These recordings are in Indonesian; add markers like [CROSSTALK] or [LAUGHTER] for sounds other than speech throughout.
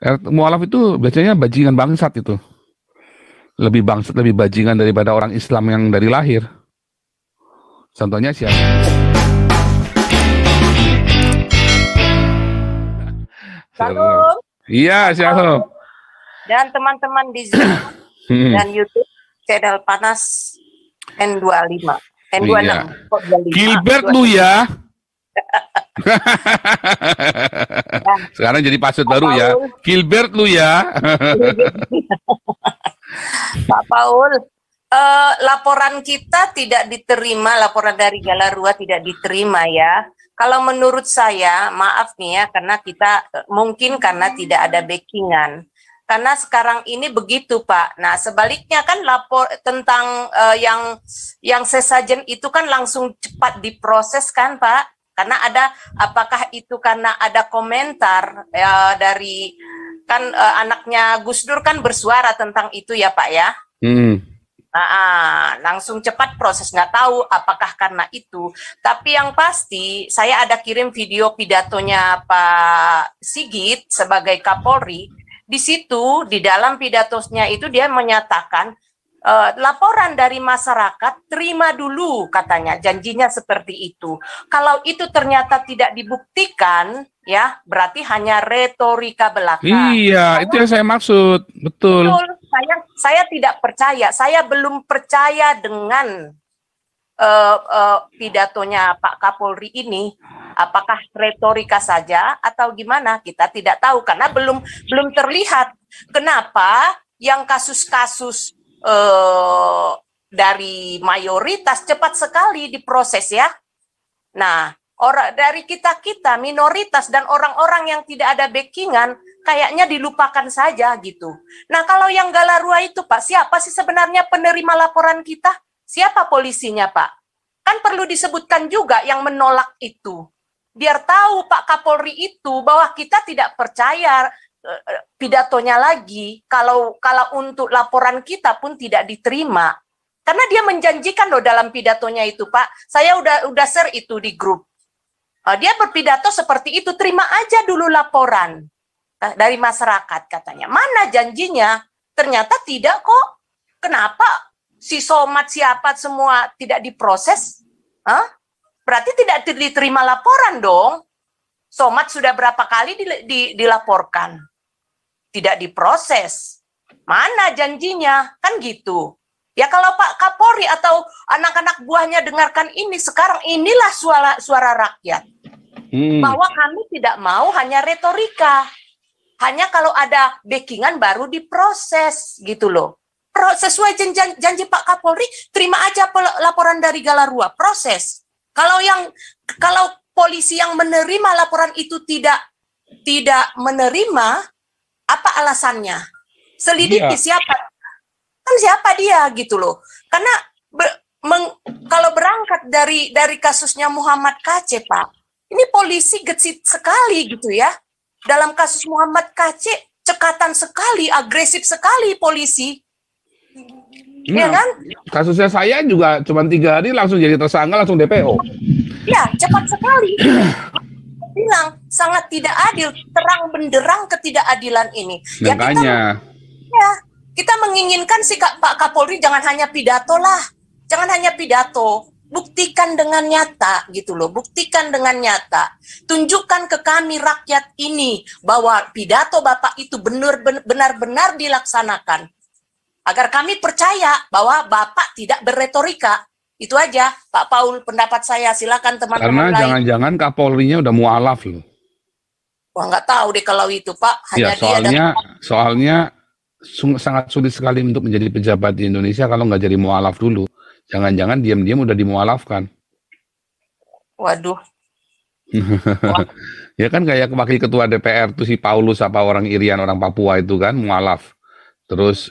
Er, mualaf itu biasanya bajingan bangsat itu. Lebih bangsat, lebih bajingan daripada orang Islam yang dari lahir. Contohnya siapa? Shalom. Iya, shalom. Dan teman-teman di Zoom hmm. dan YouTube channel Panas N25. N26. Iya. Gilbert lu ya. [LAUGHS] [LAUGHS] Sekarang jadi pasut baru ya. Gilbert lu ya. [LAUGHS] Pak Paul, uh, laporan kita tidak diterima, laporan dari Galarua tidak diterima ya. Kalau menurut saya, maaf nih ya, karena kita eh, mungkin karena tidak ada backingan karena sekarang ini begitu Pak. Nah sebaliknya kan lapor tentang uh, yang yang sesajen itu kan langsung cepat diproses kan Pak. Karena ada apakah itu karena ada komentar ya, dari kan uh, anaknya Gus Dur kan bersuara tentang itu ya Pak ya. Hmm. Nah, langsung cepat proses nggak tahu apakah karena itu. Tapi yang pasti saya ada kirim video pidatonya Pak Sigit sebagai Kapolri. Di situ di dalam pidatonya itu dia menyatakan Uh, laporan dari masyarakat terima dulu katanya janjinya seperti itu. Kalau itu ternyata tidak dibuktikan ya berarti hanya retorika belaka. Iya, itu yang saya maksud. Betul. Betul. Saya saya tidak percaya. Saya belum percaya dengan uh, uh, pidatonya Pak Kapolri ini apakah retorika saja atau gimana kita tidak tahu karena belum belum terlihat kenapa yang kasus-kasus eh, dari mayoritas cepat sekali diproses ya. Nah, orang dari kita-kita minoritas dan orang-orang yang tidak ada backingan kayaknya dilupakan saja gitu. Nah, kalau yang Galarua itu Pak, siapa sih sebenarnya penerima laporan kita? Siapa polisinya, Pak? Kan perlu disebutkan juga yang menolak itu biar tahu Pak Kapolri itu bahwa kita tidak percaya Eh, eh, pidatonya lagi kalau kalau untuk laporan kita pun tidak diterima karena dia menjanjikan loh dalam pidatonya itu Pak saya udah udah share itu di grup eh, dia berpidato seperti itu terima aja dulu laporan dari masyarakat katanya mana janjinya ternyata tidak kok kenapa si somat siapa semua tidak diproses huh? berarti tidak diterima laporan dong somat sudah berapa kali dilaporkan tidak diproses. Mana janjinya? Kan gitu. Ya kalau Pak Kapolri atau anak-anak buahnya dengarkan ini, sekarang inilah suara suara rakyat. Hmm. Bahwa kami tidak mau hanya retorika. Hanya kalau ada backingan baru diproses gitu loh. Pro, sesuai janji, janji Pak Kapolri, terima aja laporan dari Galarua, proses. Kalau yang kalau polisi yang menerima laporan itu tidak tidak menerima, apa alasannya? Selidiki iya. siapa? Kan siapa dia gitu loh. Karena be, meng, kalau berangkat dari dari kasusnya Muhammad KC, Pak. Ini polisi gesit sekali gitu ya. Dalam kasus Muhammad KC cekatan sekali, agresif sekali polisi. ya ya kan? Kasusnya saya juga cuma tiga hari langsung jadi tersangka langsung DPO. ya cepat sekali. [CLEARS THROAT] bilang sangat tidak adil, terang benderang ketidakadilan ini. Ya, Makanya. Ya, kita, ya, kita menginginkan si Pak Kapolri jangan hanya pidato lah, jangan hanya pidato, buktikan dengan nyata gitu loh, buktikan dengan nyata. Tunjukkan ke kami rakyat ini bahwa pidato Bapak itu benar-benar dilaksanakan. Agar kami percaya bahwa Bapak tidak berretorika, itu aja, Pak Paul, pendapat saya. Silakan teman-teman Karena jangan jangan Kapolri nya udah mualaf loh. Wah nggak tahu deh kalau itu Pak. Hanya ya, soalnya dia soalnya sangat sulit sekali untuk menjadi pejabat di Indonesia kalau nggak jadi mualaf dulu. Jangan-jangan diam-diam udah dimualafkan. Waduh. Wah. [LAUGHS] ya kan kayak wakil ketua DPR tuh si Paulus apa orang Irian orang Papua itu kan mualaf. Terus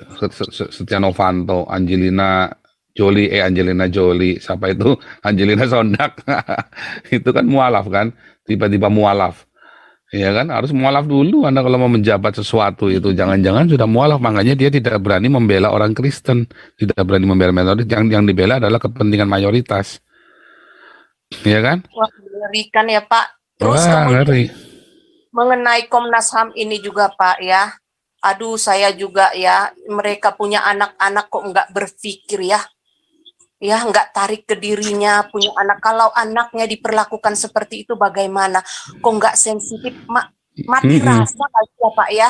Setia Novanto, Angelina Jolie, eh Angelina Jolie, siapa itu? [LAUGHS] Angelina Sondak. [LAUGHS] itu kan mualaf kan, tiba-tiba mualaf. Ya kan, harus mualaf dulu Anda kalau mau menjabat sesuatu itu. Jangan-jangan sudah mualaf, makanya dia tidak berani membela orang Kristen. Tidak berani membela minoritas, yang, yang dibela adalah kepentingan mayoritas. Ya kan? Wah, mengerikan ya Pak. Terus Wah, ngeri. Mengenai Komnas HAM ini juga Pak ya, aduh saya juga ya mereka punya anak-anak kok nggak berpikir ya ya nggak tarik ke dirinya punya anak kalau anaknya diperlakukan seperti itu bagaimana kok nggak sensitif ma mati mm -hmm. rasa kali ya pak ya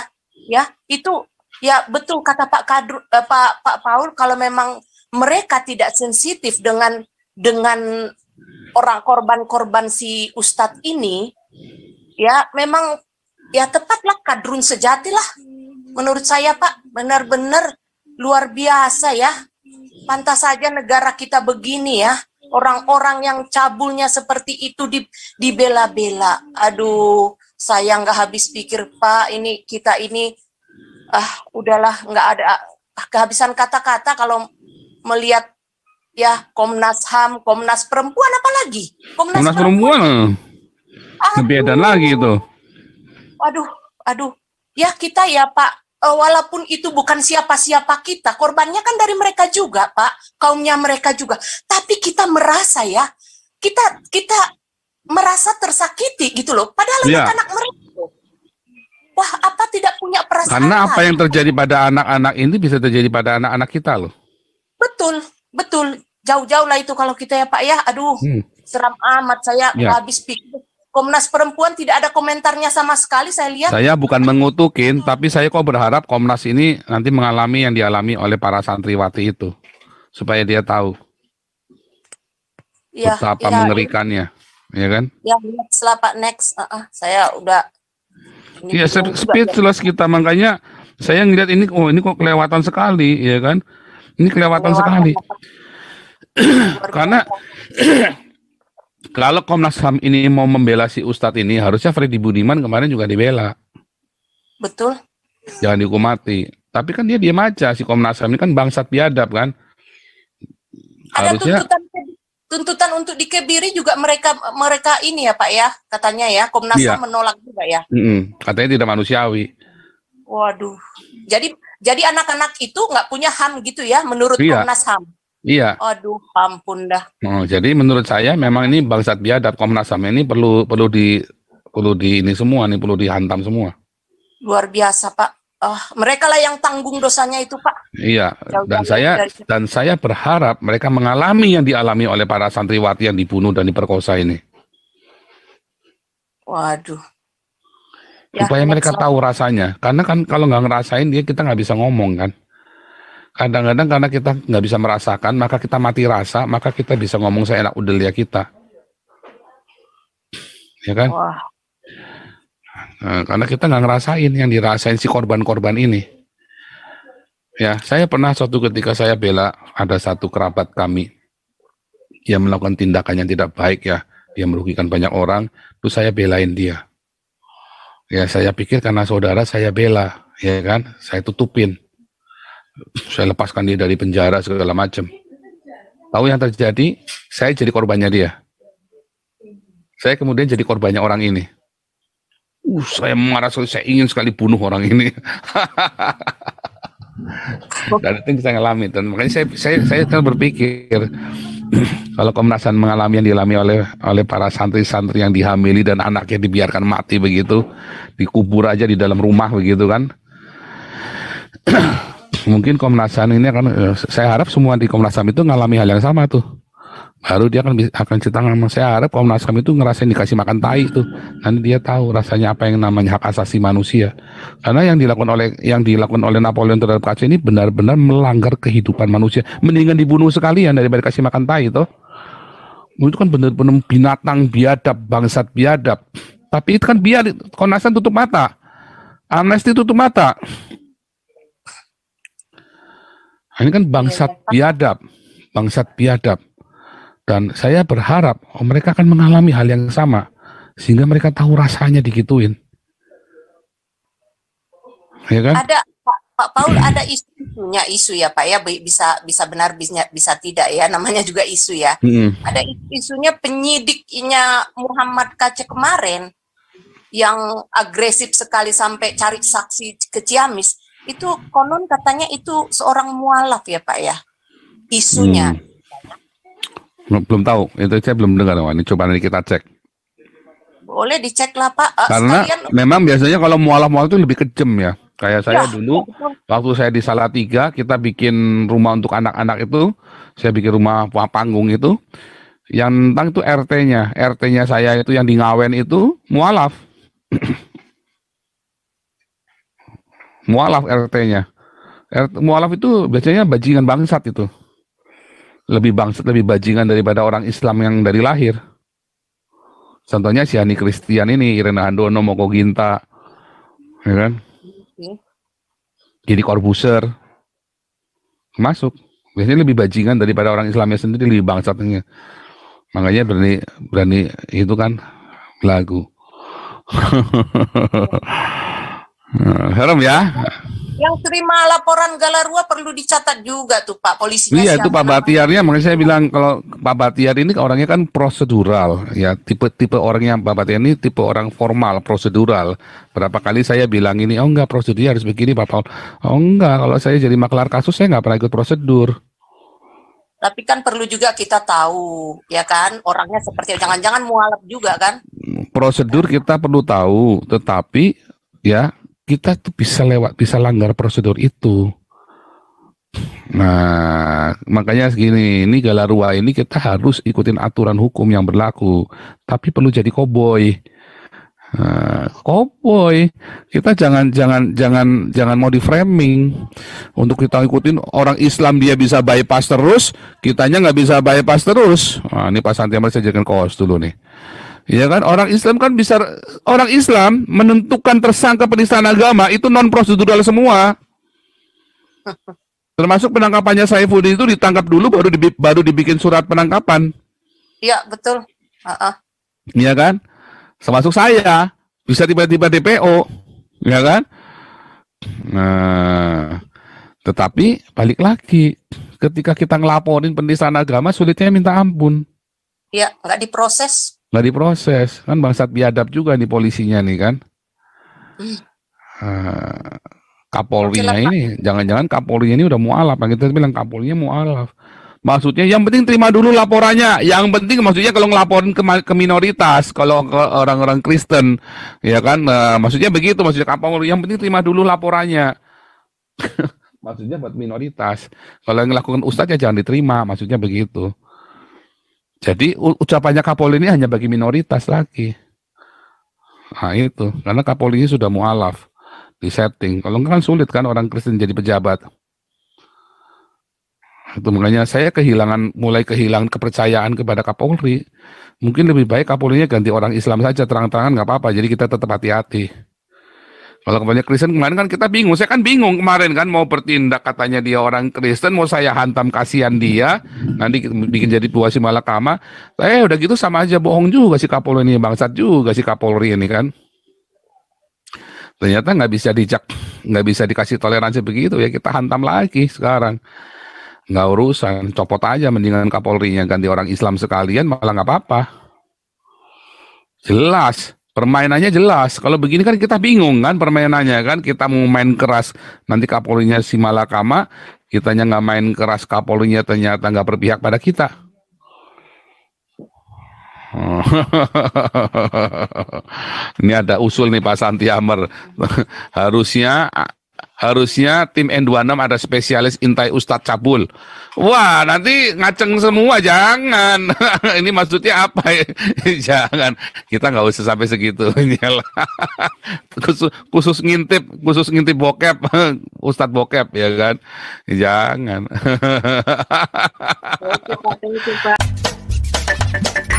ya itu ya betul kata pak Kadru, eh, pak pak Paul kalau memang mereka tidak sensitif dengan dengan orang korban-korban si Ustadz ini ya memang ya tepatlah kadrun sejati lah menurut saya pak benar-benar luar biasa ya Pantas saja negara kita begini ya. Orang-orang yang cabulnya seperti itu di, dibela-bela. Aduh, saya nggak habis pikir Pak, ini kita ini ah udahlah nggak ada ah, kehabisan kata-kata kalau melihat ya Komnas HAM, Komnas Perempuan apa lagi? Komnas, Komnas Perempuan. perempuan. Aduh. Lebih edan lagi itu. Aduh, aduh. Ya kita ya Pak Eh, walaupun itu bukan siapa-siapa kita, korbannya kan dari mereka juga, Pak, kaumnya mereka juga. Tapi kita merasa ya, kita kita merasa tersakiti gitu loh. Padahal ya. anak mereka. Wah, apa tidak punya perasaan? Karena apa yang terjadi pada anak-anak ini bisa terjadi pada anak-anak kita loh. Betul, betul. Jauh-jauh lah itu kalau kita ya Pak ya. Aduh, hmm. seram amat saya ya. habis pikir Komnas Perempuan tidak ada komentarnya sama sekali saya lihat. Saya bukan mengutukin, tapi saya kok berharap Komnas ini nanti mengalami yang dialami oleh para santriwati itu supaya dia tahu ya, betapa ya, mengerikannya, ya, kan? Ya, next lah Pak next. Uh, uh, saya udah. Iya, ya. speed jelas kita makanya saya ngeliat ini, oh ini kok kelewatan sekali, ya kan? Ini kelewatan, kelewatan sekali. [CLEARS THROAT] Karena [CLEARS THROAT] kalau Komnas HAM ini mau membela si Ustadz ini, harusnya Freddy Budiman kemarin juga dibela. Betul. Jangan dihukum mati. Tapi kan dia diam aja, si Komnas HAM ini kan bangsat biadab kan. Ada tuntutan, tuntutan untuk dikebiri juga mereka mereka ini ya Pak ya, katanya ya, Komnas iya. HAM iya. menolak juga ya. Mm -mm, katanya tidak manusiawi. Waduh. Jadi jadi anak-anak itu nggak punya HAM gitu ya, menurut iya. Komnas HAM. Iya. Aduh, ampun dah. Oh, jadi menurut saya memang ini bangsat biadab Komnas HAM ini perlu perlu di perlu di ini semua nih perlu dihantam semua. Luar biasa Pak. Uh, mereka lah yang tanggung dosanya itu Pak. Iya. Jauh dan saya dan saya berharap mereka mengalami yang dialami oleh para santriwati yang dibunuh dan diperkosa ini. Waduh. Ya, Supaya ya, mereka tahu rasanya. Karena kan kalau nggak ngerasain dia kita nggak bisa ngomong kan kadang-kadang karena kita nggak bisa merasakan, maka kita mati rasa, maka kita bisa ngomong saya enak seenak udelia kita. Ya kan? Wah. Nah, karena kita nggak ngerasain yang dirasain si korban-korban ini. Ya, saya pernah suatu ketika saya bela ada satu kerabat kami yang melakukan tindakan yang tidak baik ya, dia merugikan banyak orang, terus saya belain dia. Ya, saya pikir karena saudara saya bela, ya kan? Saya tutupin saya lepaskan dia dari penjara segala macam. Tahu yang terjadi? Saya jadi korbannya dia. Saya kemudian jadi korbannya orang ini. Uh, saya marah sekali, saya ingin sekali bunuh orang ini. [LAUGHS] dan itu kita ngalami dan makanya saya saya saya terus berpikir [CLEARS THROAT] kalau Komnas mengalami yang dialami oleh oleh para santri-santri yang dihamili dan anaknya dibiarkan mati begitu, dikubur aja di dalam rumah begitu kan [CLEARS THROAT] mungkin Komnas HAM ini akan eh, saya harap semua di Komnas HAM itu ngalami hal yang sama tuh baru dia akan akan cerita sama saya harap Komnas HAM itu ngerasain dikasih makan tai tuh nanti dia tahu rasanya apa yang namanya hak asasi manusia karena yang dilakukan oleh yang dilakukan oleh Napoleon terhadap KC ini benar-benar melanggar kehidupan manusia mendingan dibunuh sekalian daripada kasih makan tai tuh itu kan benar-benar binatang biadab bangsat biadab tapi itu kan biar Komnas HAM tutup mata Amnesty tutup mata ini kan iya, bangsat iya. biadab, bangsat biadab. Dan saya berharap oh, mereka akan mengalami hal yang sama sehingga mereka tahu rasanya dikituin. Ya kan? Ada Pak Paul ada isunya isu ya Pak ya bisa bisa benar bisa bisa tidak ya [LAUGHS] namanya juga isu ya. Hmm. Ada isunya penyidiknya Muhammad Kace kemarin yang agresif sekali sampai cari saksi ke Ciamis itu konon katanya itu seorang mualaf ya Pak ya isunya. Hmm. Belum, tahu, itu saya belum dengar Wah, ini coba nanti kita cek. Boleh dicek lah Pak. Eh, Karena Sekalian... memang biasanya kalau mualaf-mualaf itu lebih kejem ya. Kayak saya ya, dulu betul. waktu saya di tiga kita bikin rumah untuk anak-anak itu, saya bikin rumah panggung itu yang tentang itu RT-nya, RT-nya saya itu yang di Ngawen itu mualaf. [CLEARS THROAT] mualaf RT-nya. Mualaf itu biasanya bajingan bangsat itu. Lebih bangsat, lebih bajingan daripada orang Islam yang dari lahir. Contohnya si Hani Christian ini, Irena Handono, Moko Ginta, ya kan? Jadi korbuser masuk. Biasanya lebih bajingan daripada orang Islamnya sendiri, lebih bangsatnya. Makanya berani berani itu kan lagu. [LAUGHS] Haram eh, ya. Yang terima laporan Galarua perlu dicatat juga tuh Pak polisi. Iya itu Pak Batiarnya, makanya saya bilang kalau Pak Batiar ini orangnya kan prosedural ya, tipe-tipe orangnya Pak Batiar ini tipe orang formal, prosedural. Berapa kali saya bilang ini, oh enggak prosedur harus begini Pak Paul. Oh enggak, kalau saya jadi maklar kasus saya enggak pernah ikut prosedur. Tapi kan perlu juga kita tahu, ya kan, orangnya seperti jangan-jangan mualaf juga kan? Hmm, prosedur kita perlu tahu, tetapi ya kita tuh bisa lewat bisa langgar prosedur itu Nah, makanya segini, ini Galarua ini kita harus ikutin aturan hukum yang berlaku, tapi perlu jadi koboi. Nah, koboi, kita jangan jangan jangan jangan mau di framing untuk kita ikutin orang Islam dia bisa bypass terus, kitanya nggak bisa bypass terus. Nah, ini Pak Santiamer saya jadikan kos dulu nih. Ya kan orang Islam kan bisa orang Islam menentukan tersangka penistaan agama itu non prosedural semua. [LAUGHS] Termasuk penangkapannya Saifuddin itu ditangkap dulu baru dibi baru dibikin surat penangkapan. Iya, betul. Iya uh -uh. kan? Termasuk saya bisa tiba-tiba DPO, Iya kan? Nah, tetapi balik lagi ketika kita ngelaporin penistaan agama sulitnya minta ampun. Iya, nggak diproses nggak diproses kan bangsat biadab juga nih polisinya nih kan uh, Kapolrinya ini jangan-jangan Kapolrinya ini udah mualaf kan kita bilang Kapolrinya mualaf maksudnya yang penting terima dulu laporannya yang penting maksudnya kalau ngelaporin ke, ke minoritas kalau ke orang-orang Kristen ya kan uh, maksudnya begitu maksudnya Kapolri yang penting terima dulu laporannya [LAUGHS] maksudnya buat minoritas kalau yang ngelakukan ustaz ya jangan diterima maksudnya begitu jadi ucapannya Kapolri ini hanya bagi minoritas lagi. Nah itu, karena Kapolri ini sudah mualaf di setting. Kalau enggak kan sulit kan orang Kristen jadi pejabat. Nah, itu makanya saya kehilangan, mulai kehilangan kepercayaan kepada Kapolri. Mungkin lebih baik Kapolrinya ganti orang Islam saja terang-terangan nggak apa-apa. Jadi kita tetap hati-hati. Kalau banyak Kristen kemarin kan kita bingung, saya kan bingung kemarin kan mau bertindak katanya dia orang Kristen, mau saya hantam kasihan dia, nanti bikin jadi tua si kama. Eh udah gitu sama aja bohong juga si Kapolri ini, bangsat juga si Kapolri ini kan. Ternyata nggak bisa dijak, nggak bisa dikasih toleransi begitu ya kita hantam lagi sekarang. Nggak urusan, copot aja mendingan Kapolri Kapolrinya ganti orang Islam sekalian malah nggak apa-apa. Jelas permainannya jelas. Kalau begini kan kita bingung kan permainannya kan kita mau main keras nanti Kapolinya si Malakama, kita nggak main keras Kapolinya ternyata nggak berpihak pada kita. [LAUGHS] Ini ada usul nih Pak Santi Amer. [LAUGHS] Harusnya Harusnya tim N26 ada spesialis intai Ustadz Cabul. Wah, nanti ngaceng semua, jangan. [LAUGHS] Ini maksudnya apa ya? [LAUGHS] jangan. Kita nggak usah sampai segitu. [LAUGHS] khusus, khusus ngintip, khusus ngintip bokep. Ustadz bokep, ya kan? Jangan. Oke, Pak.